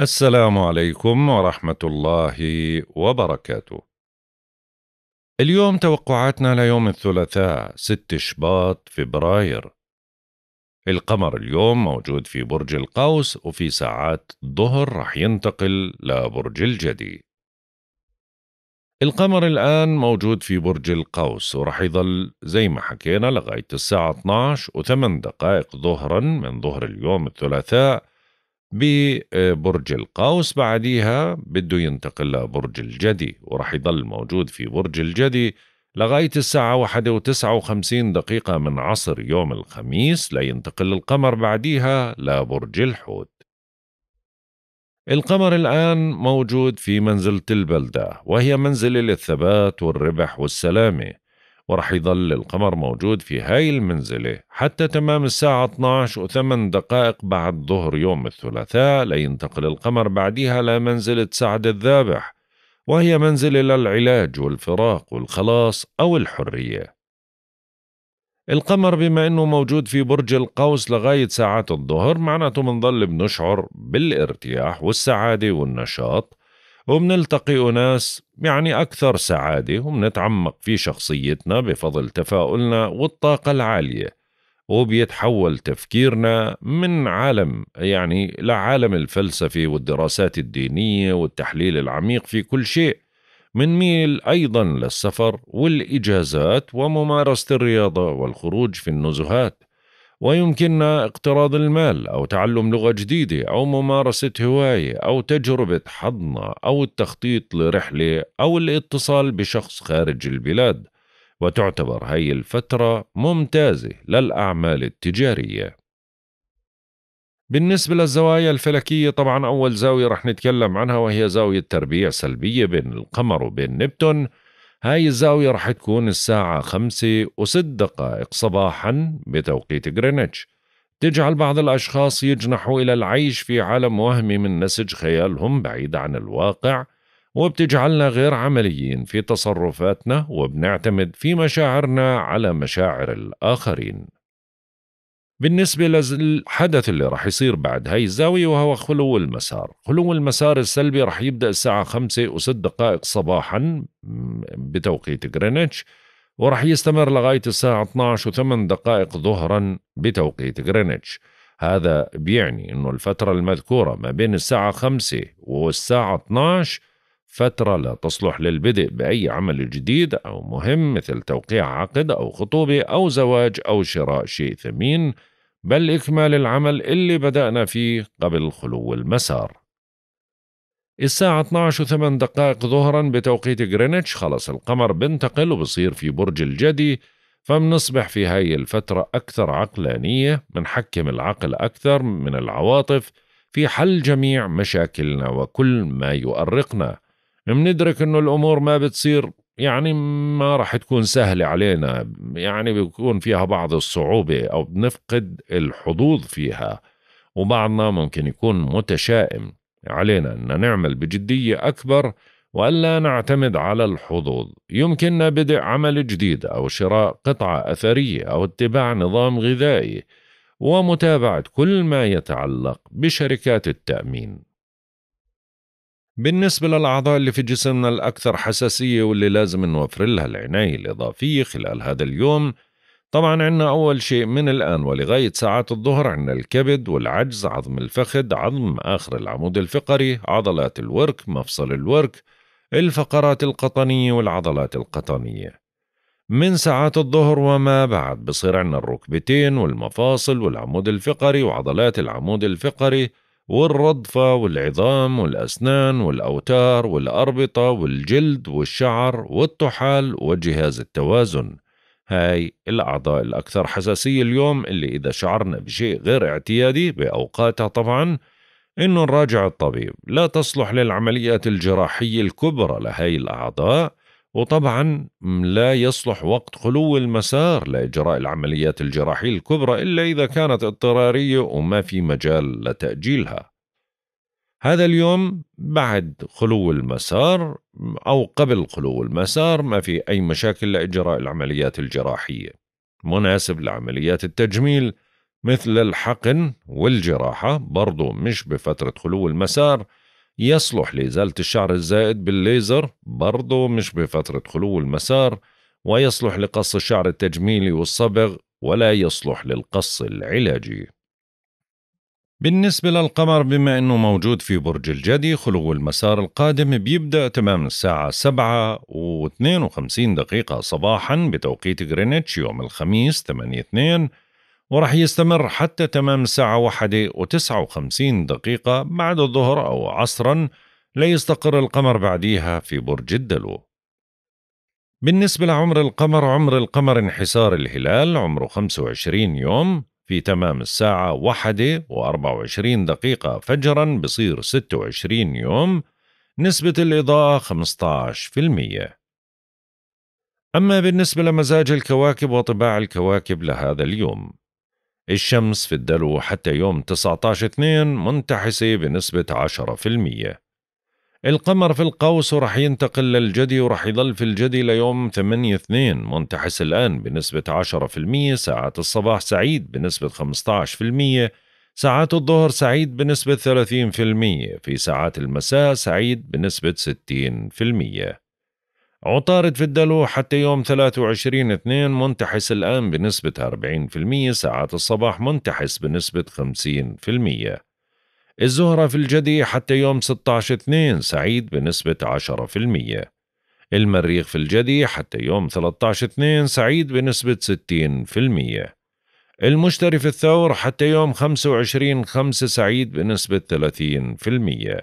السلام عليكم ورحمة الله وبركاته. اليوم توقعاتنا ليوم الثلاثاء 6 شباط فبراير. القمر اليوم موجود في برج القوس وفي ساعات الظهر رح ينتقل لبرج الجدي. القمر الآن موجود في برج القوس ورح يظل زي ما حكينا لغاية الساعة 12 و8 دقائق ظهرا من ظهر اليوم الثلاثاء ببرج القوس بعديها بده ينتقل لبرج الجدي ورح يضل موجود في برج الجدي لغاية الساعة واحدة وتسعة وخمسين دقيقة من عصر يوم الخميس لينتقل القمر بعديها لبرج الحوت القمر الآن موجود في منزلة البلدة وهي منزلة للثبات والربح والسلامة ورح يضل القمر موجود في هاي المنزلة حتى تمام الساعة 12 وثمان دقائق بعد ظهر يوم الثلاثاء لينتقل القمر بعدها لمنزلة سعد الذابح وهي منزلة للعلاج والفراق والخلاص أو الحرية القمر بما أنه موجود في برج القوس لغاية ساعات الظهر معناته منظل بنشعر بالارتياح والسعادة والنشاط وبنلتقي أناس يعني أكثر سعادة وبنتعمق في شخصيتنا بفضل تفاؤلنا والطاقة العالية وبيتحول تفكيرنا من عالم يعني لعالم الفلسفة والدراسات الدينية والتحليل العميق في كل شيء ميل أيضا للسفر والإجازات وممارسة الرياضة والخروج في النزهات ويمكننا اقتراض المال أو تعلم لغة جديدة أو ممارسة هواية أو تجربة حضنة أو التخطيط لرحلة أو الاتصال بشخص خارج البلاد وتعتبر هي الفترة ممتازة للأعمال التجارية بالنسبة للزوايا الفلكية طبعا أول زاوية رح نتكلم عنها وهي زاوية تربيع سلبية بين القمر وبين نبتون هاي الزاوية رح تكون الساعة خمسة وست دقائق صباحا بتوقيت غرينتش تجعل بعض الأشخاص يجنحوا إلى العيش في عالم وهمي من نسج خيالهم بعيد عن الواقع وبتجعلنا غير عمليين في تصرفاتنا وبنعتمد في مشاعرنا على مشاعر الآخرين بالنسبة للحدث اللي راح يصير بعد هاي الزاوية وهو خلو المسار خلو المسار السلبي راح يبدأ الساعة خمسة وست دقائق صباحا بتوقيت غرينتش وراح يستمر لغاية الساعة 12 وثمان دقائق ظهرا بتوقيت غرينتش هذا بيعني أنه الفترة المذكورة ما بين الساعة 5 والساعة 12 فترة لا تصلح للبدء بأي عمل جديد أو مهم مثل توقيع عقد أو خطوبة أو زواج أو شراء شيء ثمين بل إكمال العمل اللي بدأنا فيه قبل خلو المسار الساعة 12 و دقائق ظهرا بتوقيت غرينتش خلص القمر بنتقل وبصير في برج الجدي فمنصبح في هاي الفترة أكثر عقلانية منحكم العقل أكثر من العواطف في حل جميع مشاكلنا وكل ما يؤرقنا بندرك انه الامور ما بتصير يعني ما راح تكون سهلة علينا يعني بيكون فيها بعض الصعوبة أو بنفقد الحظوظ فيها وبعضنا ممكن يكون متشائم علينا أن نعمل بجدية أكبر وألا نعتمد على الحظوظ يمكننا بدء عمل جديد أو شراء قطعة أثرية أو اتباع نظام غذائي ومتابعة كل ما يتعلق بشركات التأمين بالنسبة للأعضاء اللي في جسمنا الأكثر حساسية واللي لازم نوفر لها العناية الإضافية خلال هذا اليوم طبعا عندنا أول شيء من الآن ولغاية ساعات الظهر عندنا الكبد والعجز عظم الفخذ عظم آخر العمود الفقري عضلات الورك مفصل الورك الفقرات القطنية والعضلات القطنية من ساعات الظهر وما بعد بصير عندنا الركبتين والمفاصل والعمود الفقري وعضلات العمود الفقري والرضفة والعظام والأسنان والأوتار والأربطة والجلد والشعر والطحال وجهاز التوازن هاي الأعضاء الأكثر حساسية اليوم اللي إذا شعرنا بشيء غير اعتيادي بأوقاتها طبعا إنه نراجع الطبيب لا تصلح للعمليات الجراحية الكبرى لهاي الأعضاء وطبعا لا يصلح وقت خلو المسار لإجراء العمليات الجراحية الكبرى إلا إذا كانت اضطرارية وما في مجال لتأجيلها هذا اليوم بعد خلو المسار أو قبل خلو المسار ما في أي مشاكل لإجراء العمليات الجراحية مناسب لعمليات التجميل مثل الحقن والجراحة برضو مش بفترة خلو المسار يصلح لإزالة الشعر الزائد بالليزر برضه مش بفترة خلو المسار ويصلح لقص الشعر التجميلي والصبغ ولا يصلح للقص العلاجي بالنسبة للقمر بما أنه موجود في برج الجدي خلو المسار القادم بيبدأ تمام الساعة 7 و 52 دقيقة صباحا بتوقيت غرينتش يوم الخميس 8 2 ورح يستمر حتى تمام الساعة واحدة وتسعة وخمسين دقيقة بعد الظهر أو عصرا ليستقر القمر بعديها في برج الدلو بالنسبة لعمر القمر عمر القمر انحسار الهلال عمره 25 يوم في تمام الساعة واحدة وأربعة وعشرين دقيقة فجرا بصير 26 يوم نسبة الإضاءة 15% أما بالنسبة لمزاج الكواكب وطباع الكواكب لهذا اليوم الشمس في الدلو حتى يوم 19/2 منتحسة بنسبة 10%. القمر في القوس رح ينتقل للجدي ورح يضل في الجدي ليوم 8/2 منتحس الآن بنسبة 10% ساعات الصباح سعيد بنسبة 15% ساعات الظهر سعيد بنسبة 30% في ساعات المساء سعيد بنسبة 60%. عطارد في الدلو حتى يوم 23 2 منتحس الآن بنسبة 40% ساعات الصباح منتحس بنسبة 50% الزهرة في الجدي حتى يوم 16 2 سعيد بنسبة 10% المريخ في الجدي حتى يوم 13 2 سعيد بنسبة 60% المشتري في الثور حتى يوم 25 5 سعيد بنسبة 30%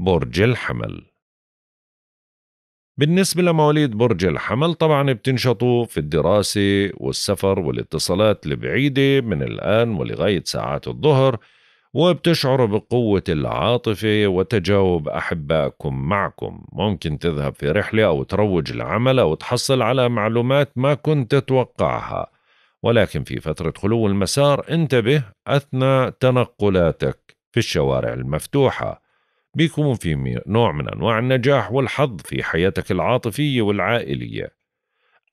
برج الحمل بالنسبة لمواليد برج الحمل طبعا بتنشطوا في الدراسة والسفر والاتصالات البعيدة من الآن ولغاية ساعات الظهر وبتشعروا بقوة العاطفة وتجاوب أحبائكم معكم ممكن تذهب في رحلة أو تروج العمل أو تحصل على معلومات ما كنت تتوقعها ولكن في فترة خلو المسار انتبه أثناء تنقلاتك في الشوارع المفتوحة بيكون في نوع من أنواع النجاح والحظ في حياتك العاطفية والعائلية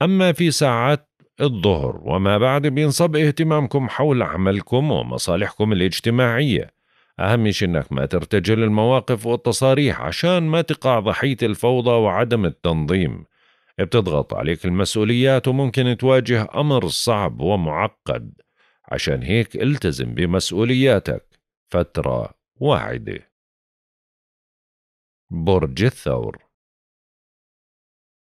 أما في ساعات الظهر وما بعد بينصب اهتمامكم حول عملكم ومصالحكم الاجتماعية أهم شيء إنك ما ترتجل المواقف والتصاريح عشان ما تقع ضحية الفوضى وعدم التنظيم بتضغط عليك المسؤوليات وممكن تواجه أمر صعب ومعقد عشان هيك التزم بمسؤولياتك فترة واحدة برج الثور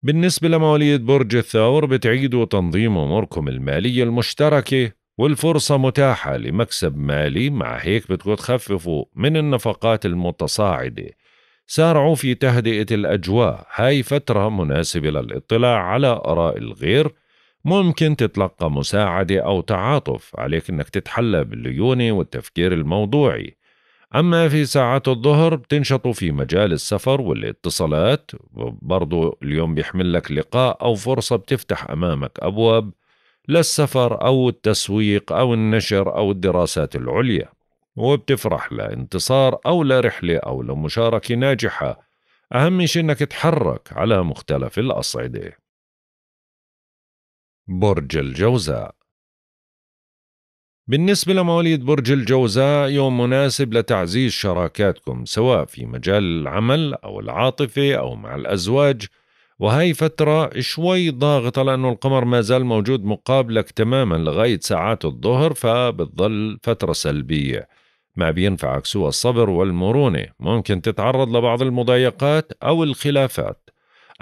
بالنسبة لمواليد برج الثور بتعيدوا تنظيم أموركم المالية المشتركة والفرصة متاحة لمكسب مالي مع هيك بدكم تخففوا من النفقات المتصاعدة سارعوا في تهدئة الأجواء هاي فترة مناسبة للاطلاع على آراء الغير ممكن تتلقى مساعدة أو تعاطف عليك أنك تتحلى بالليونة والتفكير الموضوعي أما في ساعات الظهر بتنشطوا في مجال السفر والاتصالات برضو اليوم بيحمل لك لقاء أو فرصة بتفتح أمامك أبواب للسفر أو التسويق أو النشر أو الدراسات العليا وبتفرح لانتصار أو لرحلة أو لمشاركة ناجحة أهم شيء إنك تحرك على مختلف الأصعدة برج الجوزاء بالنسبة لمواليد برج الجوزاء يوم مناسب لتعزيز شراكاتكم سواء في مجال العمل أو العاطفة أو مع الأزواج وهي فترة شوي ضاغطة لأنه القمر ما زال موجود مقابلك تماما لغاية ساعات الظهر فبتظل فترة سلبية ما بينفعك سوى الصبر والمرونة ممكن تتعرض لبعض المضايقات أو الخلافات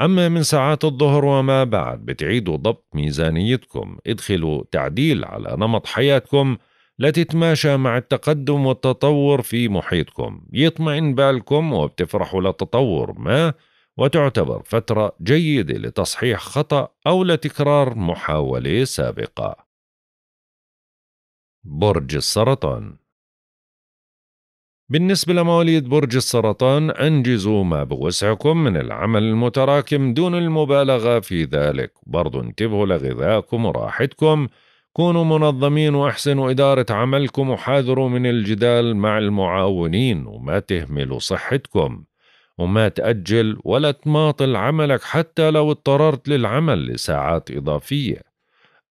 أما من ساعات الظهر وما بعد بتعيدوا ضبط ميزانيتكم ادخلوا تعديل على نمط حياتكم لتتماشى مع التقدم والتطور في محيطكم يطمئن بالكم وبتفرحوا لتطور ما وتعتبر فترة جيدة لتصحيح خطأ أو لتكرار محاولة سابقة برج السرطان بالنسبة لمواليد برج السرطان أنجزوا ما بوسعكم من العمل المتراكم دون المبالغة في ذلك برضو انتبهوا لغذائكم وراحتكم كونوا منظمين واحسنوا إدارة عملكم وحاذروا من الجدال مع المعاونين وما تهملوا صحتكم وما تأجل ولا تماطل عملك حتى لو اضطررت للعمل لساعات إضافية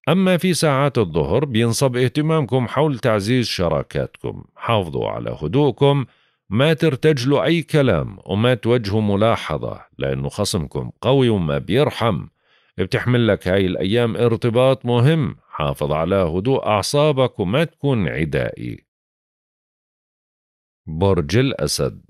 أما في ساعات الظهر بينصب اهتمامكم حول تعزيز شراكاتكم حافظوا على هدوءكم ما ترتجلوا أي كلام وما توجهوا ملاحظة لأنه خصمكم قوي وما بيرحم بتحمل لك هاي الأيام ارتباط مهم حافظ على هدوء أعصابك وما تكون عدائي برج الأسد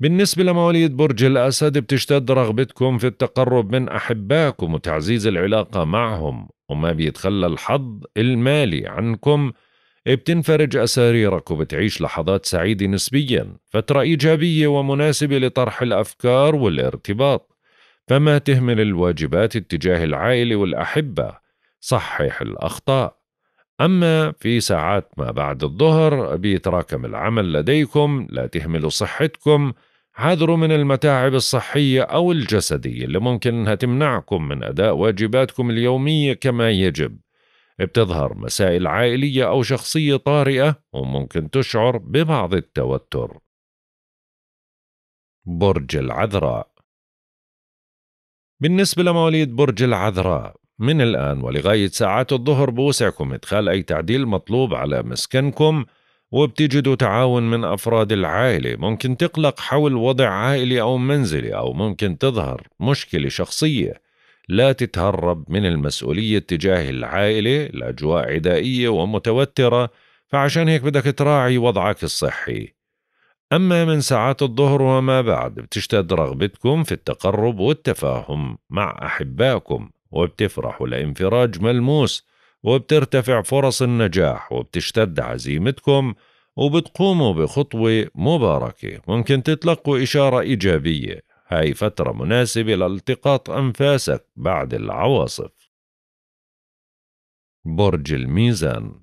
بالنسبة لمواليد برج الأسد بتشتد رغبتكم في التقرب من أحبائكم وتعزيز العلاقة معهم وما بيتخلى الحظ المالي عنكم بتنفرج أساريرك وبتعيش لحظات سعيدة نسبيا فترة إيجابية ومناسبة لطرح الأفكار والارتباط فما تهمل الواجبات اتجاه العائلة والأحبة صحح الأخطاء أما في ساعات ما بعد الظهر بيتراكم العمل لديكم لا تهملوا صحتكم حذروا من المتاعب الصحية أو الجسدية اللي ممكن أنها تمنعكم من أداء واجباتكم اليومية كما يجب بتظهر مسائل عائلية أو شخصية طارئة وممكن تشعر ببعض التوتر برج العذراء بالنسبة لمواليد برج العذراء من الآن ولغاية ساعات الظهر بوسعكم إدخال أي تعديل مطلوب على مسكنكم وبتجدوا تعاون من أفراد العائلة ممكن تقلق حول وضع عائلي أو منزلي أو ممكن تظهر مشكلة شخصية لا تتهرب من المسؤولية تجاه العائلة لأجواء عدائية ومتوترة فعشان هيك بدك تراعي وضعك الصحي أما من ساعات الظهر وما بعد بتشتد رغبتكم في التقرب والتفاهم مع أحبائكم وبتفرح والانفراج ملموس وبترتفع فرص النجاح وبتشتد عزيمتكم وبتقوموا بخطوة مباركة ممكن تتلقوا إشارة إيجابية هاي فترة مناسبة لالتقاط أنفاسك بعد العواصف برج الميزان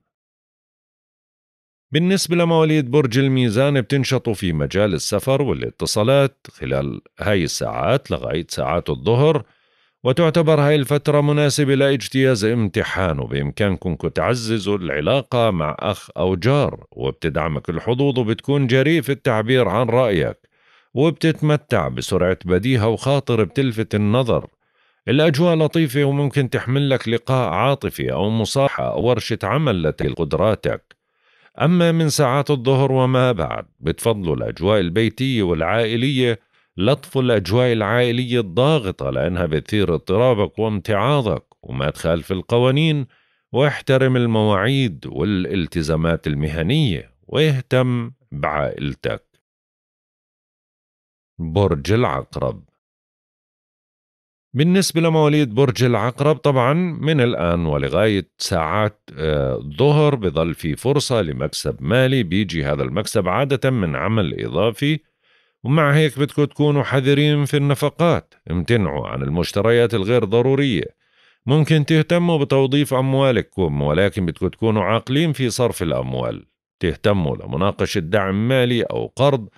بالنسبة لمواليد برج الميزان بتنشطوا في مجال السفر والاتصالات خلال هاي الساعات لغاية ساعات الظهر وتعتبر هاي الفترة مناسبة لاجتياز امتحان وبإمكانكم تعززوا العلاقة مع أخ أو جار وبتدعمك الحظوظ وبتكون جريء في التعبير عن رأيك وبتتمتع بسرعة بديهة وخاطر بتلفت النظر الأجواء لطيفة وممكن تحمل لك لقاء عاطفي أو مصاحة أو ورشة عمل لتلك قدراتك أما من ساعات الظهر وما بعد بتفضلوا الأجواء البيتية والعائلية لطف الأجواء العائلية الضاغطة لأنها بتثير اضطرابك وامتعاضك وما تخالف القوانين واحترم المواعيد والالتزامات المهنية واهتم بعائلتك برج العقرب بالنسبة لمواليد برج العقرب طبعا من الآن ولغاية ساعات الظهر آه، بظل في فرصة لمكسب مالي بيجي هذا المكسب عادة من عمل إضافي ومع هيك بدكم تكونوا حذرين في النفقات امتنعوا عن المشتريات الغير ضرورية ممكن تهتموا بتوظيف أموالكم ولكن بدكم تكونوا عاقلين في صرف الأموال تهتموا لمناقشة دعم مالي أو قرض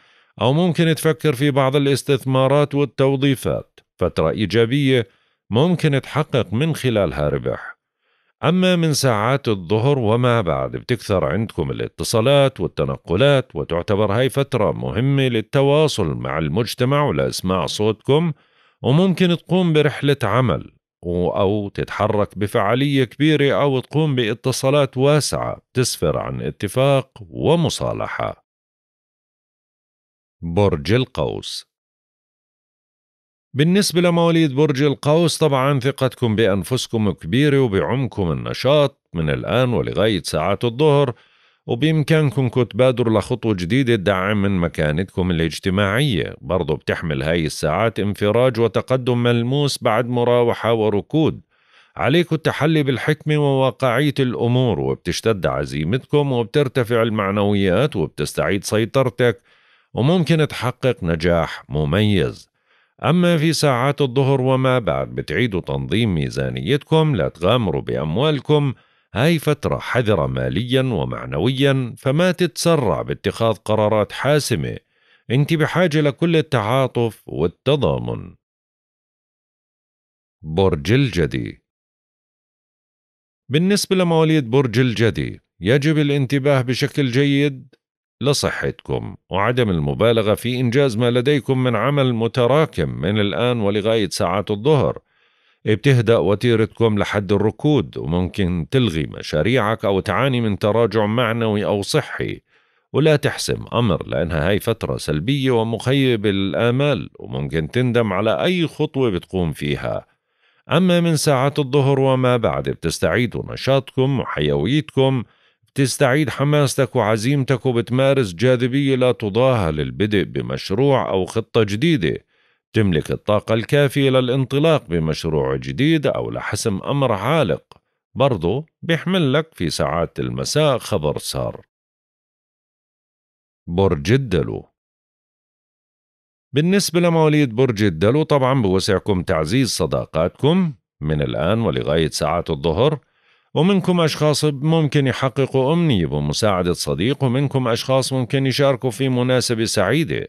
أو ممكن تفكر في بعض الاستثمارات والتوظيفات فترة إيجابية ممكن تحقق من خلالها ربح أما من ساعات الظهر وما بعد بتكثر عندكم الاتصالات والتنقلات وتعتبر هاي فترة مهمة للتواصل مع المجتمع ولإسماع صوتكم وممكن تقوم برحلة عمل أو تتحرك بفعالية كبيرة أو تقوم باتصالات واسعة تسفر عن اتفاق ومصالحة برج القوس بالنسبة لمواليد برج القوس طبعا ثقتكم بأنفسكم كبيرة وبعمكم النشاط من الآن ولغاية ساعات الظهر وبإمكانكم تبادروا لخطوة جديدة تدعم من مكانتكم الاجتماعية برضو بتحمل هاي الساعات انفراج وتقدم ملموس بعد مراوحة وركود عليكم التحلي بالحكمة وواقعية الأمور وبتشتد عزيمتكم وبترتفع المعنويات وبتستعيد سيطرتك وممكن تحقق نجاح مميز أما في ساعات الظهر وما بعد بتعيدوا تنظيم ميزانيتكم لا تغامروا بأموالكم هاي فترة حذرة ماليا ومعنويا فما تتسرع باتخاذ قرارات حاسمة انت بحاجة لكل التعاطف والتضامن برج الجدي بالنسبة لمواليد برج الجدي يجب الانتباه بشكل جيد لصحتكم وعدم المبالغة في إنجاز ما لديكم من عمل متراكم من الآن ولغاية ساعات الظهر بتهدأ وتيرتكم لحد الركود وممكن تلغي مشاريعك أو تعاني من تراجع معنوي أو صحي ولا تحسم أمر لأنها هاي فترة سلبية ومخيبة للآمال وممكن تندم على أي خطوة بتقوم فيها أما من ساعات الظهر وما بعد بتستعيدوا نشاطكم وحيويتكم بتستعيد حماستك وعزيمتك وبتمارس جاذبية لا تضاهى للبدء بمشروع أو خطة جديدة تملك الطاقة الكافية للانطلاق بمشروع جديد أو لحسم أمر عالق برضو بيحمل لك في ساعات المساء خبر سار برج الدلو بالنسبة لمواليد برج الدلو طبعا بوسعكم تعزيز صداقاتكم من الآن ولغاية ساعات الظهر ومنكم أشخاص ممكن يحققوا أمنية بمساعدة صديق ومنكم أشخاص ممكن يشاركوا في مناسبة سعيدة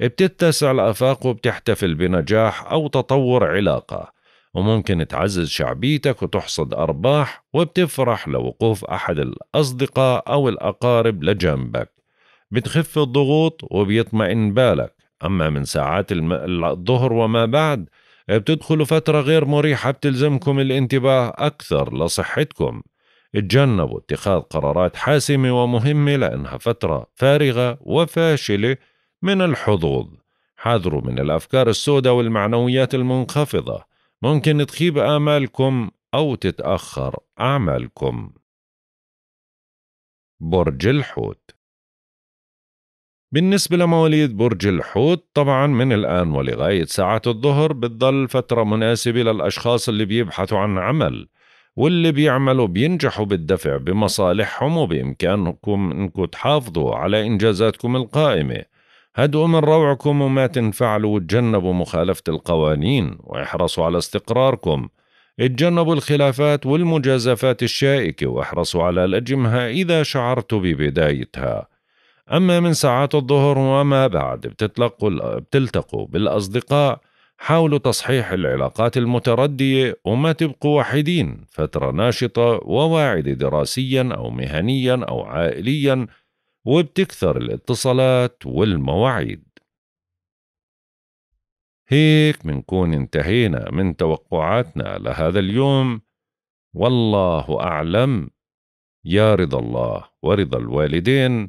بتتسع الآفاق وبتحتفل بنجاح أو تطور علاقة وممكن تعزز شعبيتك وتحصد أرباح وبتفرح لوقوف أحد الأصدقاء أو الأقارب لجنبك بتخف الضغوط وبيطمئن بالك أما من ساعات الظهر وما بعد بتدخلوا فترة غير مريحة بتلزمكم الانتباه أكثر لصحتكم اتجنبوا اتخاذ قرارات حاسمة ومهمة لأنها فترة فارغة وفاشلة من الحظوظ حذروا من الأفكار السوداء والمعنويات المنخفضة ممكن تخيب آمالكم أو تتأخر أعمالكم برج الحوت بالنسبة لمواليد برج الحوت طبعا من الآن ولغاية ساعات الظهر بتضل فترة مناسبة للأشخاص اللي بيبحثوا عن عمل واللي بيعملوا بينجحوا بالدفع بمصالحهم وبإمكانكم أنكم تحافظوا على إنجازاتكم القائمة هدئوا من روعكم وما تنفعلوا وتجنبوا مخالفة القوانين واحرصوا على استقراركم اتجنبوا الخلافات والمجازفات الشائكة واحرصوا على لجمها إذا شعرت ببدايتها أما من ساعات الظهر وما بعد بتتلقوا بتلتقوا بالأصدقاء حاولوا تصحيح العلاقات المتردية وما تبقوا وحيدين فترة ناشطة وواعدة دراسيا أو مهنيا أو عائليا وبتكثر الاتصالات والمواعيد هيك منكون انتهينا من توقعاتنا لهذا اليوم والله أعلم يا رضا الله ورضا الوالدين